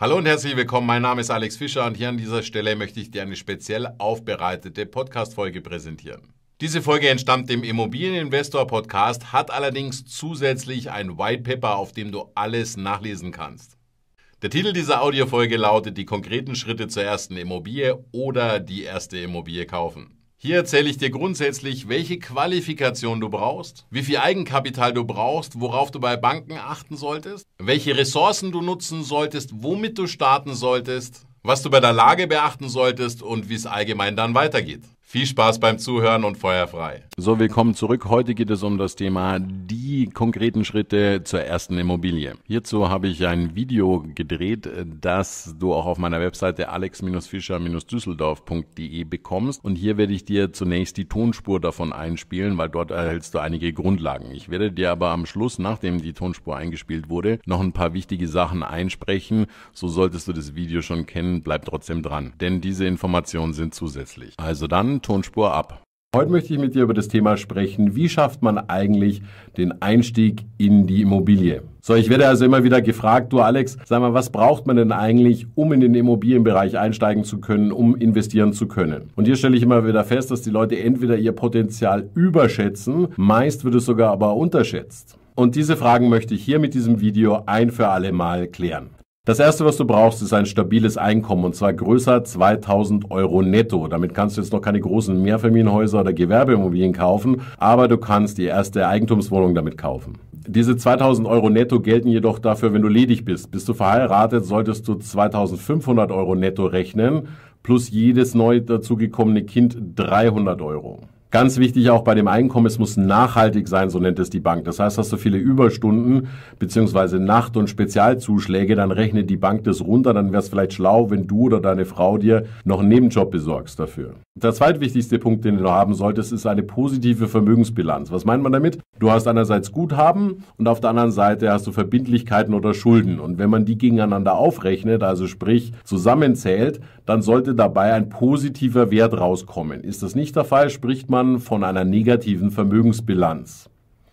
Hallo und herzlich willkommen. Mein Name ist Alex Fischer und hier an dieser Stelle möchte ich dir eine speziell aufbereitete Podcast-Folge präsentieren. Diese Folge entstammt dem Immobilieninvestor Podcast, hat allerdings zusätzlich ein White Paper, auf dem du alles nachlesen kannst. Der Titel dieser Audiofolge lautet Die konkreten Schritte zur ersten Immobilie oder die erste Immobilie kaufen. Hier erzähle ich dir grundsätzlich, welche Qualifikation du brauchst, wie viel Eigenkapital du brauchst, worauf du bei Banken achten solltest, welche Ressourcen du nutzen solltest, womit du starten solltest, was du bei der Lage beachten solltest und wie es allgemein dann weitergeht. Viel Spaß beim Zuhören und Feuer frei. So, willkommen zurück. Heute geht es um das Thema die konkreten Schritte zur ersten Immobilie. Hierzu habe ich ein Video gedreht, das du auch auf meiner Webseite alex-fischer-düsseldorf.de bekommst. Und hier werde ich dir zunächst die Tonspur davon einspielen, weil dort erhältst du einige Grundlagen. Ich werde dir aber am Schluss, nachdem die Tonspur eingespielt wurde, noch ein paar wichtige Sachen einsprechen. So solltest du das Video schon kennen. Bleib trotzdem dran, denn diese Informationen sind zusätzlich. Also dann Tonspur ab. Heute möchte ich mit dir über das Thema sprechen, wie schafft man eigentlich den Einstieg in die Immobilie? So, ich werde also immer wieder gefragt, du Alex, sag mal, was braucht man denn eigentlich, um in den Immobilienbereich einsteigen zu können, um investieren zu können? Und hier stelle ich immer wieder fest, dass die Leute entweder ihr Potenzial überschätzen, meist wird es sogar aber unterschätzt. Und diese Fragen möchte ich hier mit diesem Video ein für alle Mal klären. Das erste, was du brauchst, ist ein stabiles Einkommen und zwar größer 2000 Euro netto. Damit kannst du jetzt noch keine großen Mehrfamilienhäuser oder Gewerbeimmobilien kaufen, aber du kannst die erste Eigentumswohnung damit kaufen. Diese 2000 Euro netto gelten jedoch dafür, wenn du ledig bist. Bist du verheiratet, solltest du 2500 Euro netto rechnen, plus jedes neu dazugekommene Kind 300 Euro. Ganz wichtig auch bei dem Einkommen, es muss nachhaltig sein, so nennt es die Bank. Das heißt, hast du viele Überstunden beziehungsweise Nacht- und Spezialzuschläge, dann rechnet die Bank das runter, dann wäre es vielleicht schlau, wenn du oder deine Frau dir noch einen Nebenjob besorgst dafür. Der zweitwichtigste Punkt, den du haben solltest, ist eine positive Vermögensbilanz. Was meint man damit? Du hast einerseits Guthaben und auf der anderen Seite hast du Verbindlichkeiten oder Schulden. Und wenn man die gegeneinander aufrechnet, also sprich zusammenzählt, dann sollte dabei ein positiver Wert rauskommen. Ist das nicht der Fall, spricht man von einer negativen Vermögensbilanz.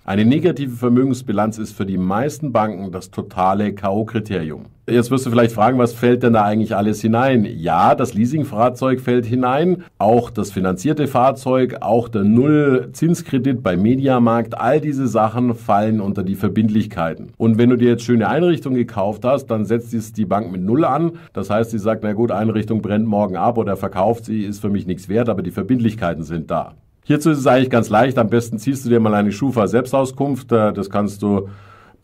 Eine negative Vermögensbilanz ist für die meisten Banken das totale KO-Kriterium. Jetzt wirst du vielleicht fragen, was fällt denn da eigentlich alles hinein? Ja, das Leasingfahrzeug fällt hinein, auch das finanzierte Fahrzeug, auch der Nullzinskredit bei Mediamarkt, all diese Sachen fallen unter die Verbindlichkeiten. Und wenn du dir jetzt schöne Einrichtungen gekauft hast, dann setzt es die Bank mit Null an. Das heißt, sie sagt, na gut, Einrichtung brennt morgen ab oder verkauft sie, ist für mich nichts wert, aber die Verbindlichkeiten sind da. Hierzu ist es eigentlich ganz leicht. Am besten ziehst du dir mal eine Schufa-Selbstauskunft. Äh, das kannst du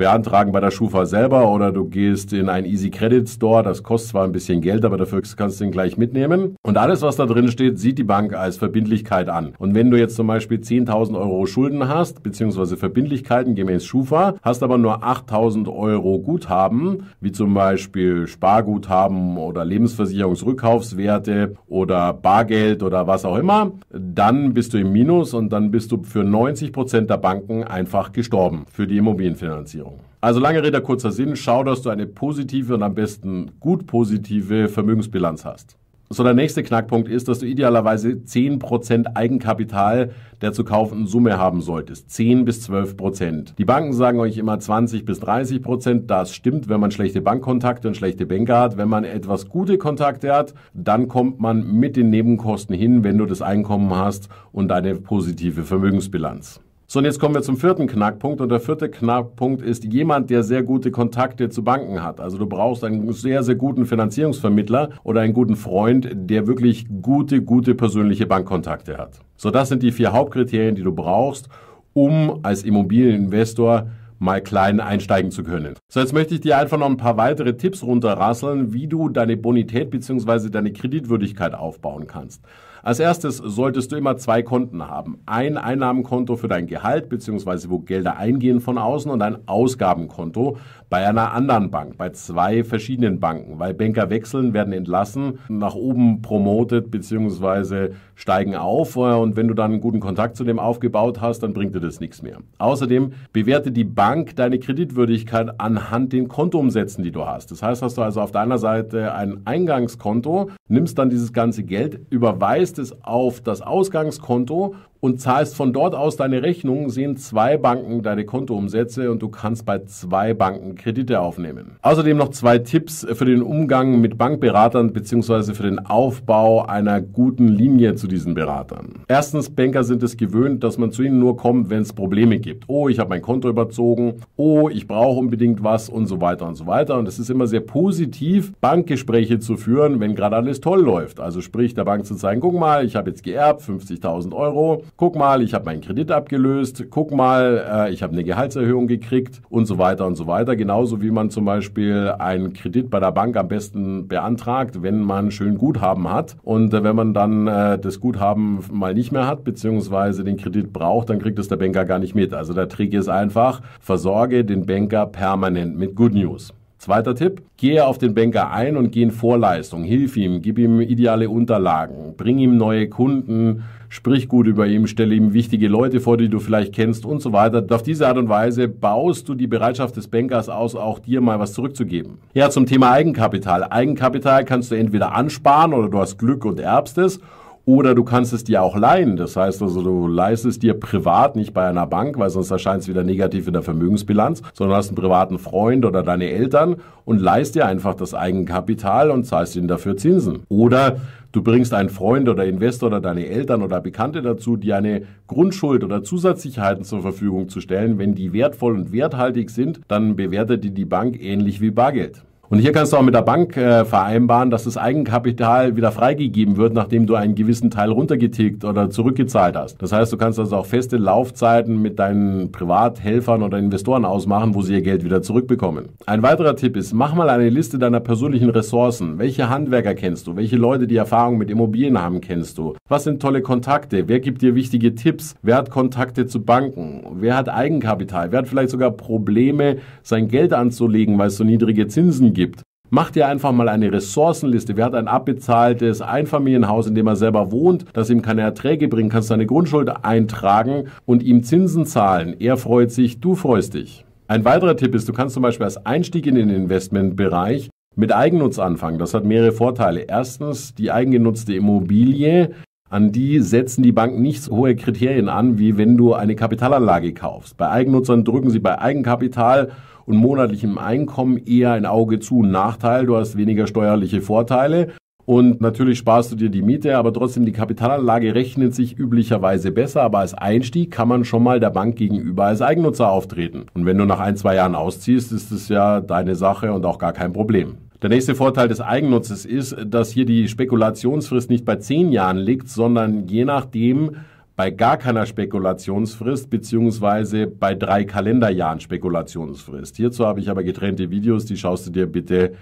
beantragen bei der Schufa selber oder du gehst in einen Easy Credit Store. Das kostet zwar ein bisschen Geld, aber dafür kannst du den gleich mitnehmen. Und alles, was da drin steht, sieht die Bank als Verbindlichkeit an. Und wenn du jetzt zum Beispiel 10.000 Euro Schulden hast, beziehungsweise Verbindlichkeiten gemäß Schufa, hast aber nur 8.000 Euro Guthaben, wie zum Beispiel Sparguthaben oder Lebensversicherungsrückkaufswerte oder Bargeld oder was auch immer, dann bist du im Minus und dann bist du für 90 Prozent der Banken einfach gestorben für die Immobilienfinanzierung. Veränderung. Also lange Rede, kurzer Sinn, schau, dass du eine positive und am besten gut positive Vermögensbilanz hast. So, der nächste Knackpunkt ist, dass du idealerweise 10% Eigenkapital der zu kaufenden Summe haben solltest. 10 bis 12%. Die Banken sagen euch immer 20 bis 30%. Das stimmt, wenn man schlechte Bankkontakte und schlechte Banker hat. Wenn man etwas gute Kontakte hat, dann kommt man mit den Nebenkosten hin, wenn du das Einkommen hast und eine positive Vermögensbilanz. So, und jetzt kommen wir zum vierten Knackpunkt. Und der vierte Knackpunkt ist jemand, der sehr gute Kontakte zu Banken hat. Also du brauchst einen sehr, sehr guten Finanzierungsvermittler oder einen guten Freund, der wirklich gute, gute persönliche Bankkontakte hat. So, das sind die vier Hauptkriterien, die du brauchst, um als Immobilieninvestor mal klein einsteigen zu können. So, jetzt möchte ich dir einfach noch ein paar weitere Tipps runterrasseln, wie du deine Bonität bzw. deine Kreditwürdigkeit aufbauen kannst. Als erstes solltest du immer zwei Konten haben. Ein Einnahmenkonto für dein Gehalt bzw. wo Gelder eingehen von außen und ein Ausgabenkonto bei einer anderen Bank, bei zwei verschiedenen Banken, weil Banker wechseln, werden entlassen, nach oben promotet bzw steigen auf äh, und wenn du dann einen guten Kontakt zu dem aufgebaut hast, dann bringt dir das nichts mehr. Außerdem bewerte die Bank deine Kreditwürdigkeit anhand den Kontoumsätzen, die du hast. Das heißt, hast du also auf deiner Seite ein Eingangskonto, nimmst dann dieses ganze Geld, überweist es auf das Ausgangskonto und zahlst von dort aus deine Rechnung, sehen zwei Banken deine Kontoumsätze und du kannst bei zwei Banken Kredite aufnehmen. Außerdem noch zwei Tipps für den Umgang mit Bankberatern bzw. für den Aufbau einer guten Linie zu diesen Beratern. Erstens, Banker sind es gewöhnt, dass man zu ihnen nur kommt, wenn es Probleme gibt. Oh, ich habe mein Konto überzogen. Oh, ich brauche unbedingt was und so weiter und so weiter. Und es ist immer sehr positiv, Bankgespräche zu führen, wenn gerade alles toll läuft. Also sprich, der Bank zu zeigen, guck mal, ich habe jetzt geerbt, 50.000 Euro Guck mal, ich habe meinen Kredit abgelöst. Guck mal, äh, ich habe eine Gehaltserhöhung gekriegt und so weiter und so weiter. Genauso wie man zum Beispiel einen Kredit bei der Bank am besten beantragt, wenn man schön Guthaben hat. Und äh, wenn man dann äh, das Guthaben mal nicht mehr hat, beziehungsweise den Kredit braucht, dann kriegt es der Banker gar nicht mit. Also der Trick ist einfach, versorge den Banker permanent mit Good News. Zweiter Tipp, gehe auf den Banker ein und geh in Vorleistung, hilf ihm, gib ihm ideale Unterlagen, bring ihm neue Kunden, sprich gut über ihm, stelle ihm wichtige Leute vor, die du vielleicht kennst und so weiter. Auf diese Art und Weise baust du die Bereitschaft des Bankers aus, auch dir mal was zurückzugeben. Ja, zum Thema Eigenkapital. Eigenkapital kannst du entweder ansparen oder du hast Glück und erbst es oder du kannst es dir auch leihen. Das heißt also, du leihst es dir privat, nicht bei einer Bank, weil sonst erscheint es wieder negativ in der Vermögensbilanz, sondern hast einen privaten Freund oder deine Eltern und leihst dir einfach das Eigenkapital und zahlst ihnen dafür Zinsen. Oder Du bringst einen Freund oder Investor oder deine Eltern oder Bekannte dazu, dir eine Grundschuld oder Zusatzsicherheiten zur Verfügung zu stellen. Wenn die wertvoll und werthaltig sind, dann bewertet die die Bank ähnlich wie Bargeld. Und hier kannst du auch mit der Bank äh, vereinbaren, dass das Eigenkapital wieder freigegeben wird, nachdem du einen gewissen Teil runtergetickt oder zurückgezahlt hast. Das heißt, du kannst also auch feste Laufzeiten mit deinen Privathelfern oder Investoren ausmachen, wo sie ihr Geld wieder zurückbekommen. Ein weiterer Tipp ist, mach mal eine Liste deiner persönlichen Ressourcen. Welche Handwerker kennst du? Welche Leute, die Erfahrung mit Immobilien haben, kennst du? Was sind tolle Kontakte? Wer gibt dir wichtige Tipps? Wer hat Kontakte zu Banken? Wer hat Eigenkapital? Wer hat vielleicht sogar Probleme, sein Geld anzulegen, weil es so niedrige Zinsen gibt? gibt. Macht ihr einfach mal eine Ressourcenliste. Wer hat ein abbezahltes Einfamilienhaus, in dem er selber wohnt, das ihm keine Erträge bringt? Kannst seine Grundschuld eintragen und ihm Zinsen zahlen. Er freut sich, du freust dich. Ein weiterer Tipp ist, du kannst zum Beispiel als Einstieg in den Investmentbereich mit Eigennutz anfangen. Das hat mehrere Vorteile. Erstens, die eigengenutzte Immobilie, an die setzen die Banken nicht so hohe Kriterien an, wie wenn du eine Kapitalanlage kaufst. Bei Eigennutzern drücken sie bei Eigenkapital und monatlichem Einkommen eher ein Auge zu. Nachteil, du hast weniger steuerliche Vorteile. Und natürlich sparst du dir die Miete, aber trotzdem die Kapitalanlage rechnet sich üblicherweise besser. Aber als Einstieg kann man schon mal der Bank gegenüber als Eigennutzer auftreten. Und wenn du nach ein, zwei Jahren ausziehst, ist es ja deine Sache und auch gar kein Problem. Der nächste Vorteil des Eigennutzes ist, dass hier die Spekulationsfrist nicht bei zehn Jahren liegt, sondern je nachdem, bei gar keiner Spekulationsfrist beziehungsweise bei drei Kalenderjahren Spekulationsfrist. Hierzu habe ich aber getrennte Videos, die schaust du dir bitte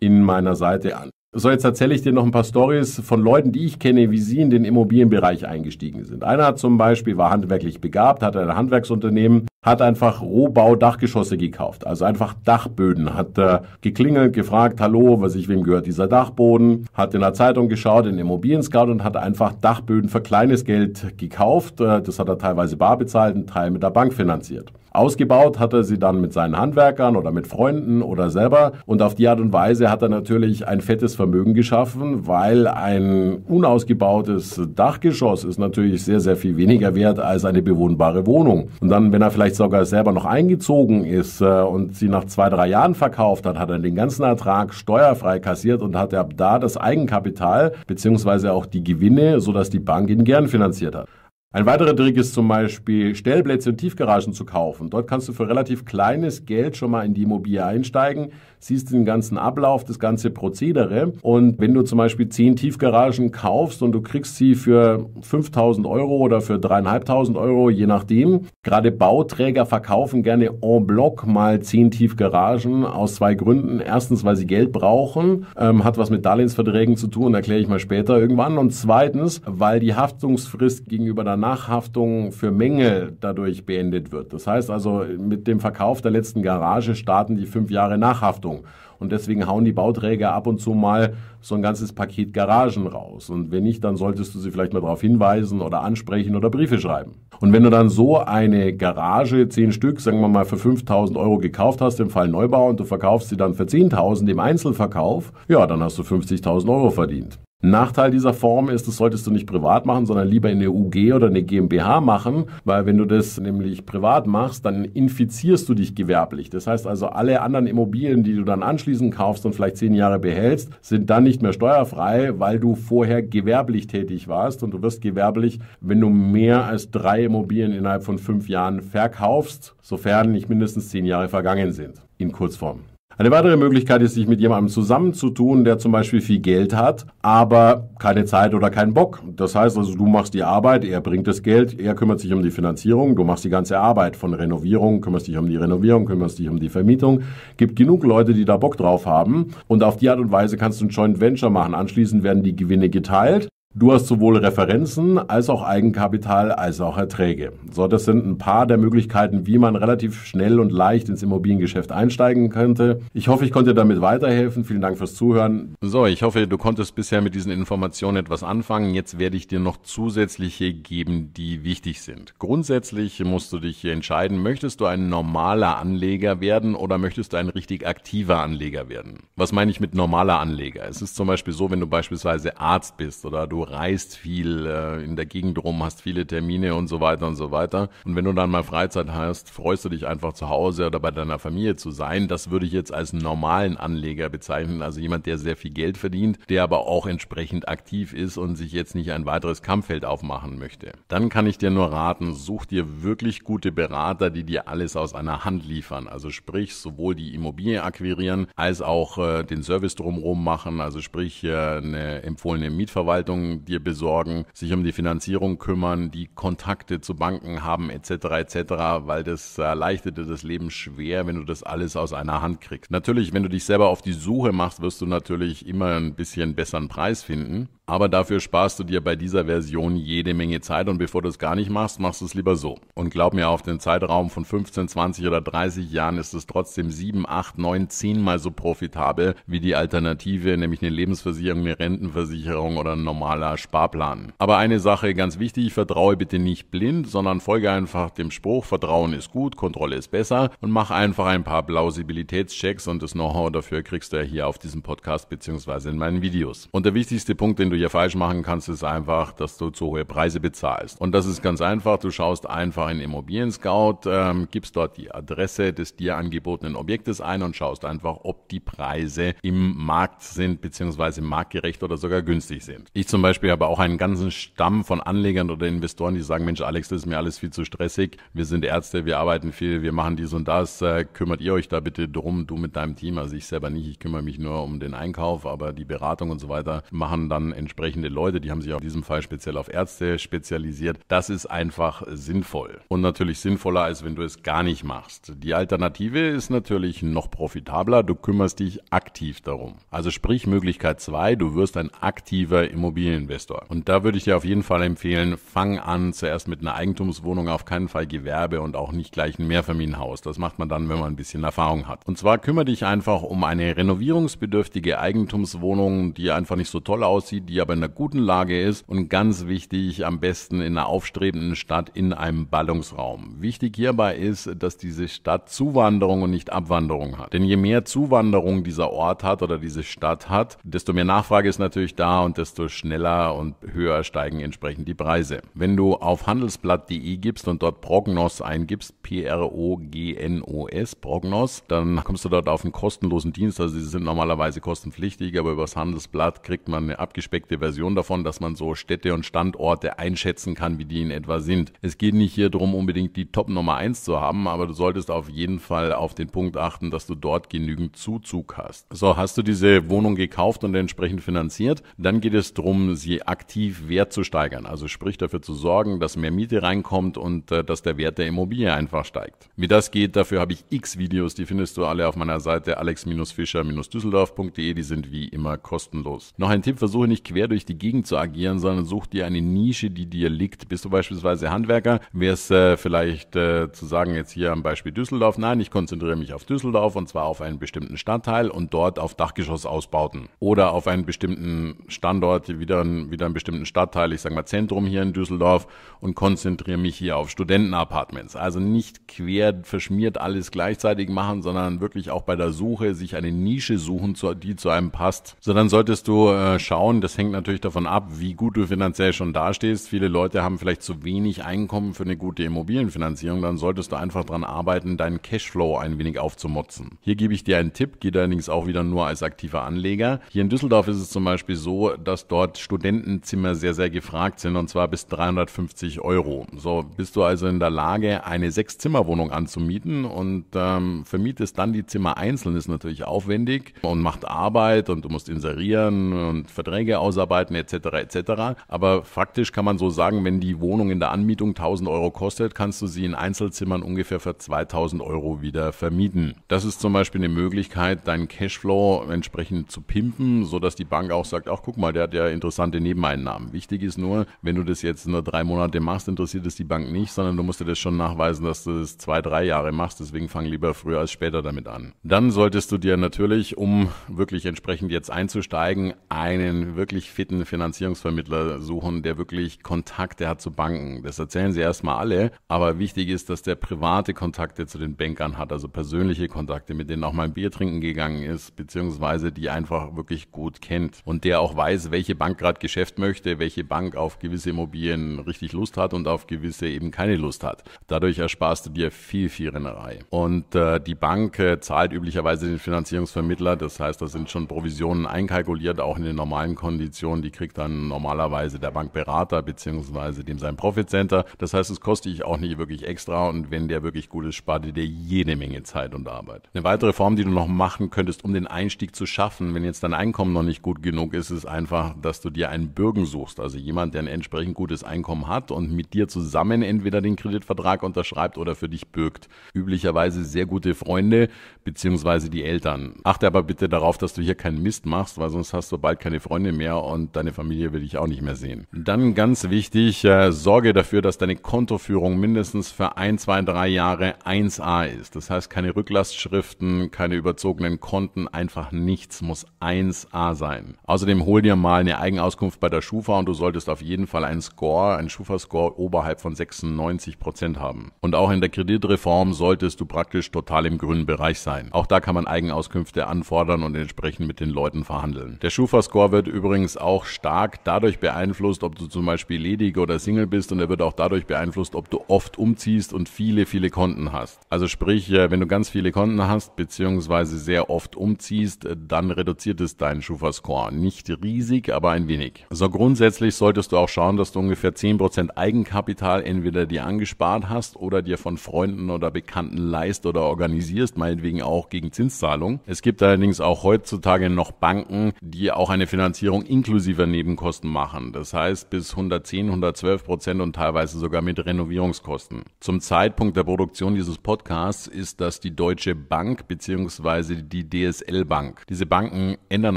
in meiner Seite an. So, jetzt erzähle ich dir noch ein paar Stories von Leuten, die ich kenne, wie sie in den Immobilienbereich eingestiegen sind. Einer zum Beispiel war handwerklich begabt, hatte ein Handwerksunternehmen hat einfach Rohbau Dachgeschosse gekauft, also einfach Dachböden, hat äh, geklingelt, gefragt, hallo, was ich wem gehört dieser Dachboden, hat in der Zeitung geschaut, in Immobilien Scout und hat einfach Dachböden für kleines Geld gekauft, äh, das hat er teilweise bar bezahlt, einen Teil mit der Bank finanziert. Ausgebaut hat er sie dann mit seinen Handwerkern oder mit Freunden oder selber. Und auf die Art und Weise hat er natürlich ein fettes Vermögen geschaffen, weil ein unausgebautes Dachgeschoss ist natürlich sehr, sehr viel weniger wert als eine bewohnbare Wohnung. Und dann, wenn er vielleicht sogar selber noch eingezogen ist äh, und sie nach zwei, drei Jahren verkauft hat, hat er den ganzen Ertrag steuerfrei kassiert und hat ab da das Eigenkapital beziehungsweise auch die Gewinne, sodass die Bank ihn gern finanziert hat. Ein weiterer Trick ist zum Beispiel, Stellplätze und Tiefgaragen zu kaufen. Dort kannst du für relativ kleines Geld schon mal in die Immobilie einsteigen, siehst den ganzen Ablauf, das ganze Prozedere. Und wenn du zum Beispiel zehn Tiefgaragen kaufst und du kriegst sie für 5000 Euro oder für 3500 Euro, je nachdem, gerade Bauträger verkaufen gerne en bloc mal zehn Tiefgaragen aus zwei Gründen. Erstens, weil sie Geld brauchen, ähm, hat was mit Darlehensverträgen zu tun, erkläre ich mal später irgendwann. Und zweitens, weil die Haftungsfrist gegenüber der Nachhaftung für Mängel dadurch beendet wird. Das heißt also, mit dem Verkauf der letzten Garage starten die fünf Jahre Nachhaftung. Und deswegen hauen die Bauträger ab und zu mal so ein ganzes Paket Garagen raus. Und wenn nicht, dann solltest du sie vielleicht mal darauf hinweisen oder ansprechen oder Briefe schreiben. Und wenn du dann so eine Garage, zehn Stück, sagen wir mal, für 5000 Euro gekauft hast, im Fall Neubau, und du verkaufst sie dann für 10.000 im Einzelverkauf, ja, dann hast du 50.000 Euro verdient. Nachteil dieser Form ist, das solltest du nicht privat machen, sondern lieber in eine UG oder eine GmbH machen, weil wenn du das nämlich privat machst, dann infizierst du dich gewerblich. Das heißt also, alle anderen Immobilien, die du dann anschließend kaufst und vielleicht zehn Jahre behältst, sind dann nicht mehr steuerfrei, weil du vorher gewerblich tätig warst und du wirst gewerblich, wenn du mehr als drei Immobilien innerhalb von fünf Jahren verkaufst, sofern nicht mindestens zehn Jahre vergangen sind. In Kurzform. Eine weitere Möglichkeit ist, sich mit jemandem zusammenzutun, der zum Beispiel viel Geld hat, aber keine Zeit oder keinen Bock. Das heißt also, du machst die Arbeit, er bringt das Geld, er kümmert sich um die Finanzierung, du machst die ganze Arbeit von Renovierung, kümmerst dich um die Renovierung, kümmerst dich um die Vermietung. Gibt genug Leute, die da Bock drauf haben und auf die Art und Weise kannst du ein Joint Venture machen. Anschließend werden die Gewinne geteilt Du hast sowohl Referenzen als auch Eigenkapital als auch Erträge. So, das sind ein paar der Möglichkeiten, wie man relativ schnell und leicht ins Immobiliengeschäft einsteigen könnte. Ich hoffe, ich konnte damit weiterhelfen. Vielen Dank fürs Zuhören. So, ich hoffe, du konntest bisher mit diesen Informationen etwas anfangen. Jetzt werde ich dir noch zusätzliche geben, die wichtig sind. Grundsätzlich musst du dich hier entscheiden, möchtest du ein normaler Anleger werden oder möchtest du ein richtig aktiver Anleger werden? Was meine ich mit normaler Anleger? Es ist zum Beispiel so, wenn du beispielsweise Arzt bist oder du reist viel äh, in der Gegend rum, hast viele Termine und so weiter und so weiter. Und wenn du dann mal Freizeit hast, freust du dich einfach zu Hause oder bei deiner Familie zu sein. Das würde ich jetzt als normalen Anleger bezeichnen, also jemand, der sehr viel Geld verdient, der aber auch entsprechend aktiv ist und sich jetzt nicht ein weiteres Kampffeld aufmachen möchte. Dann kann ich dir nur raten, such dir wirklich gute Berater, die dir alles aus einer Hand liefern. Also sprich, sowohl die Immobilie akquirieren als auch äh, den Service drumherum machen, also sprich äh, eine empfohlene Mietverwaltung dir besorgen, sich um die Finanzierung kümmern, die Kontakte zu Banken haben etc. etc., weil das erleichtert äh, dir das Leben schwer, wenn du das alles aus einer Hand kriegst. Natürlich, wenn du dich selber auf die Suche machst, wirst du natürlich immer ein bisschen besseren Preis finden. Aber dafür sparst du dir bei dieser Version jede Menge Zeit und bevor du es gar nicht machst, machst du es lieber so. Und glaub mir, auf den Zeitraum von 15, 20 oder 30 Jahren ist es trotzdem 7, 8, 9, 10 mal so profitabel wie die Alternative, nämlich eine Lebensversicherung, eine Rentenversicherung oder ein normaler Sparplan. Aber eine Sache ganz wichtig, vertraue bitte nicht blind, sondern folge einfach dem Spruch, Vertrauen ist gut, Kontrolle ist besser und mach einfach ein paar Plausibilitätschecks und das Know-how dafür kriegst du ja hier auf diesem Podcast beziehungsweise in meinen Videos. Und der wichtigste Punkt, den du du hier falsch machen kannst, ist einfach, dass du zu hohe Preise bezahlst. Und das ist ganz einfach. Du schaust einfach in Immobilien Scout, ähm, gibst dort die Adresse des dir angebotenen Objektes ein und schaust einfach, ob die Preise im Markt sind, beziehungsweise marktgerecht oder sogar günstig sind. Ich zum Beispiel habe auch einen ganzen Stamm von Anlegern oder Investoren, die sagen, Mensch, Alex, das ist mir alles viel zu stressig. Wir sind Ärzte, wir arbeiten viel, wir machen dies und das. Äh, kümmert ihr euch da bitte drum, du mit deinem Team? Also ich selber nicht, ich kümmere mich nur um den Einkauf, aber die Beratung und so weiter machen dann in entsprechende Leute, die haben sich auch in diesem Fall speziell auf Ärzte spezialisiert. Das ist einfach sinnvoll und natürlich sinnvoller, als wenn du es gar nicht machst. Die Alternative ist natürlich noch profitabler, du kümmerst dich aktiv darum. Also sprich Möglichkeit zwei: du wirst ein aktiver Immobilieninvestor. Und da würde ich dir auf jeden Fall empfehlen, fang an zuerst mit einer Eigentumswohnung, auf keinen Fall Gewerbe und auch nicht gleich ein Mehrfamilienhaus. Das macht man dann, wenn man ein bisschen Erfahrung hat. Und zwar kümmere dich einfach um eine renovierungsbedürftige Eigentumswohnung, die einfach nicht so toll aussieht, die die aber in einer guten Lage ist und ganz wichtig, am besten in einer aufstrebenden Stadt in einem Ballungsraum. Wichtig hierbei ist, dass diese Stadt Zuwanderung und nicht Abwanderung hat. Denn je mehr Zuwanderung dieser Ort hat oder diese Stadt hat, desto mehr Nachfrage ist natürlich da und desto schneller und höher steigen entsprechend die Preise. Wenn du auf handelsblatt.de gibst und dort Prognos eingibst, P-R-O-G-N-O-S, Prognos, dann kommst du dort auf einen kostenlosen Dienst. Also sie sind normalerweise kostenpflichtig, aber übers Handelsblatt kriegt man eine abgespeckte abgespeckte Version davon, dass man so Städte und Standorte einschätzen kann, wie die in etwa sind. Es geht nicht hier darum, unbedingt die Top Nummer eins zu haben, aber du solltest auf jeden Fall auf den Punkt achten, dass du dort genügend Zuzug hast. So, hast du diese Wohnung gekauft und entsprechend finanziert, dann geht es darum, sie aktiv wertzusteigern. Also sprich dafür zu sorgen, dass mehr Miete reinkommt und äh, dass der Wert der Immobilie einfach steigt. Wie das geht, dafür habe ich x Videos, die findest du alle auf meiner Seite alex-fischer-düsseldorf.de, die sind wie immer kostenlos. Noch ein Tipp, versuche nicht quer durch die Gegend zu agieren, sondern such dir eine Nische, die dir liegt. Bist du beispielsweise Handwerker, wäre es äh, vielleicht äh, zu sagen, jetzt hier am Beispiel Düsseldorf, nein, ich konzentriere mich auf Düsseldorf und zwar auf einen bestimmten Stadtteil und dort auf Dachgeschossausbauten oder auf einen bestimmten Standort, wieder, einen, wieder einen bestimmten Stadtteil, ich sage mal Zentrum hier in Düsseldorf und konzentriere mich hier auf Studentenapartments. Also nicht quer verschmiert alles gleichzeitig machen, sondern wirklich auch bei der Suche sich eine Nische suchen, die zu einem passt. So dann solltest du äh, schauen, das hängt hängt natürlich davon ab, wie gut du finanziell schon dastehst. Viele Leute haben vielleicht zu wenig Einkommen für eine gute Immobilienfinanzierung. Dann solltest du einfach daran arbeiten, deinen Cashflow ein wenig aufzumotzen. Hier gebe ich dir einen Tipp, geht allerdings auch wieder nur als aktiver Anleger. Hier in Düsseldorf ist es zum Beispiel so, dass dort Studentenzimmer sehr, sehr gefragt sind und zwar bis 350 Euro. So bist du also in der Lage, eine Sechs-Zimmer-Wohnung anzumieten und ähm, vermietest dann die Zimmer einzeln. Ist natürlich aufwendig und macht Arbeit und du musst inserieren und Verträge aus Hausarbeiten etc. etc. Aber faktisch kann man so sagen, wenn die Wohnung in der Anmietung 1000 Euro kostet, kannst du sie in Einzelzimmern ungefähr für 2000 Euro wieder vermieten. Das ist zum Beispiel eine Möglichkeit, deinen Cashflow entsprechend zu pimpen, sodass die Bank auch sagt, ach guck mal, der hat ja interessante Nebeneinnahmen. Wichtig ist nur, wenn du das jetzt nur drei Monate machst, interessiert es die Bank nicht, sondern du musst dir das schon nachweisen, dass du das zwei, drei Jahre machst. Deswegen fang lieber früher als später damit an. Dann solltest du dir natürlich, um wirklich entsprechend jetzt einzusteigen, einen wirklich wirklich fitten Finanzierungsvermittler suchen, der wirklich Kontakte hat zu Banken. Das erzählen sie erstmal alle, aber wichtig ist, dass der private Kontakte zu den Bankern hat, also persönliche Kontakte, mit denen auch mal ein Bier trinken gegangen ist, beziehungsweise die einfach wirklich gut kennt und der auch weiß, welche Bank gerade Geschäft möchte, welche Bank auf gewisse Immobilien richtig Lust hat und auf gewisse eben keine Lust hat. Dadurch ersparst du dir viel, viel Rennerei. Und äh, die Bank äh, zahlt üblicherweise den Finanzierungsvermittler, das heißt, da sind schon Provisionen einkalkuliert, auch in den normalen Konditionen Konditionen, die kriegt dann normalerweise der Bankberater bzw. dem sein Profitcenter. Das heißt, es koste ich auch nicht wirklich extra und wenn der wirklich gut ist, spart dir jede Menge Zeit und Arbeit. Eine weitere Form, die du noch machen könntest, um den Einstieg zu schaffen, wenn jetzt dein Einkommen noch nicht gut genug ist, ist einfach, dass du dir einen Bürgen suchst, also jemand, der ein entsprechend gutes Einkommen hat und mit dir zusammen entweder den Kreditvertrag unterschreibt oder für dich bürgt. Üblicherweise sehr gute Freunde bzw. die Eltern. Achte aber bitte darauf, dass du hier keinen Mist machst, weil sonst hast du bald keine Freunde mehr mehr und deine Familie will dich auch nicht mehr sehen. Dann ganz wichtig, äh, sorge dafür, dass deine Kontoführung mindestens für ein, zwei, drei Jahre 1a ist. Das heißt, keine Rücklastschriften, keine überzogenen Konten, einfach nichts muss 1a sein. Außerdem hol dir mal eine Eigenauskunft bei der Schufa und du solltest auf jeden Fall einen Score, einen Schufa-Score oberhalb von 96 haben. Und auch in der Kreditreform solltest du praktisch total im grünen Bereich sein. Auch da kann man Eigenauskünfte anfordern und entsprechend mit den Leuten verhandeln. Der Schufa-Score wird übrigens übrigens auch stark dadurch beeinflusst, ob du zum Beispiel ledig oder Single bist und er wird auch dadurch beeinflusst, ob du oft umziehst und viele, viele Konten hast. Also sprich, äh, wenn du ganz viele Konten hast, beziehungsweise sehr oft umziehst, äh, dann reduziert es deinen Schufa-Score. Nicht riesig, aber ein wenig. So also grundsätzlich solltest du auch schauen, dass du ungefähr 10% Eigenkapital entweder dir angespart hast oder dir von Freunden oder Bekannten leist oder organisierst, meinetwegen auch gegen Zinszahlung. Es gibt allerdings auch heutzutage noch Banken, die auch eine Finanzierung inklusive Nebenkosten machen. Das heißt bis 110, 112 Prozent und teilweise sogar mit Renovierungskosten. Zum Zeitpunkt der Produktion dieses Podcasts ist das die Deutsche Bank bzw. die DSL Bank. Diese Banken ändern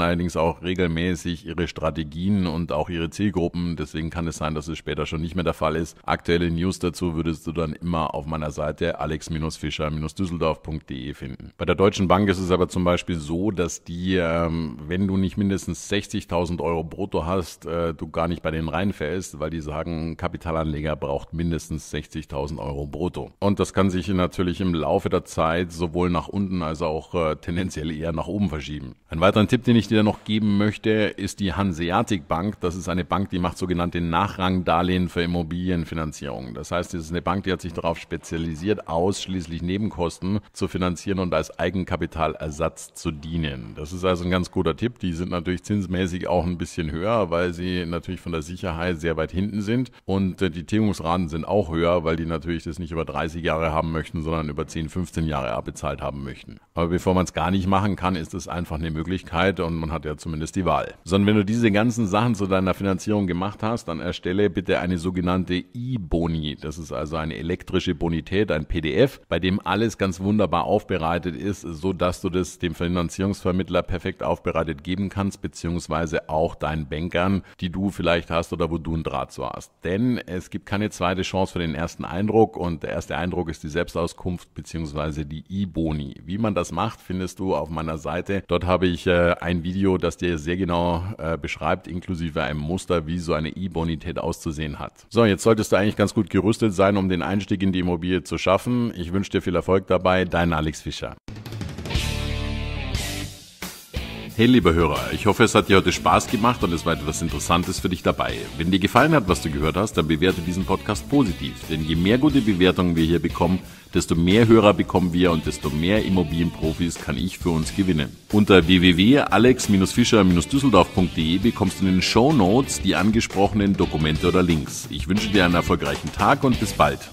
allerdings auch regelmäßig ihre Strategien und auch ihre Zielgruppen. Deswegen kann es sein, dass es später schon nicht mehr der Fall ist. Aktuelle News dazu würdest du dann immer auf meiner Seite alex-fischer-düsseldorf.de finden. Bei der Deutschen Bank ist es aber zum Beispiel so, dass die, ähm, wenn du nicht mindestens 60.000 Euro Euro brutto hast, äh, du gar nicht bei denen reinfällst, weil die sagen, Kapitalanleger braucht mindestens 60.000 Euro brutto. Und das kann sich natürlich im Laufe der Zeit sowohl nach unten als auch äh, tendenziell eher nach oben verschieben. Ein weiterer Tipp, den ich dir noch geben möchte, ist die Hanseatic Bank. Das ist eine Bank, die macht sogenannte Nachrangdarlehen für Immobilienfinanzierung. Das heißt, es ist eine Bank, die hat sich darauf spezialisiert, ausschließlich Nebenkosten zu finanzieren und als Eigenkapitalersatz zu dienen. Das ist also ein ganz guter Tipp. Die sind natürlich zinsmäßig auch ein bisschen höher, weil sie natürlich von der Sicherheit sehr weit hinten sind. Und äh, die Tilgungsraten sind auch höher, weil die natürlich das nicht über 30 Jahre haben möchten, sondern über 10, 15 Jahre abbezahlt haben möchten. Aber bevor man es gar nicht machen kann, ist es einfach eine Möglichkeit und man hat ja zumindest die Wahl. Sondern wenn du diese ganzen Sachen zu deiner Finanzierung gemacht hast, dann erstelle bitte eine sogenannte E-Boni. Das ist also eine elektrische Bonität, ein PDF, bei dem alles ganz wunderbar aufbereitet ist, sodass du das dem Finanzierungsvermittler perfekt aufbereitet geben kannst, beziehungsweise auch auch deinen Bankern, die du vielleicht hast oder wo du ein Draht zu hast. Denn es gibt keine zweite Chance für den ersten Eindruck und der erste Eindruck ist die Selbstauskunft bzw. die E-Boni. Wie man das macht, findest du auf meiner Seite. Dort habe ich äh, ein Video, das dir sehr genau äh, beschreibt, inklusive einem Muster, wie so eine E-Bonität auszusehen hat. So, jetzt solltest du eigentlich ganz gut gerüstet sein, um den Einstieg in die Immobilie zu schaffen. Ich wünsche dir viel Erfolg dabei. Dein Alex Fischer. Hey lieber Hörer, ich hoffe, es hat dir heute Spaß gemacht und es war etwas Interessantes für dich dabei. Wenn dir gefallen hat, was du gehört hast, dann bewerte diesen Podcast positiv, denn je mehr gute Bewertungen wir hier bekommen, desto mehr Hörer bekommen wir und desto mehr Immobilienprofis kann ich für uns gewinnen. Unter www.alex-fischer-düsseldorf.de bekommst du in den Show Notes die angesprochenen Dokumente oder Links. Ich wünsche dir einen erfolgreichen Tag und bis bald.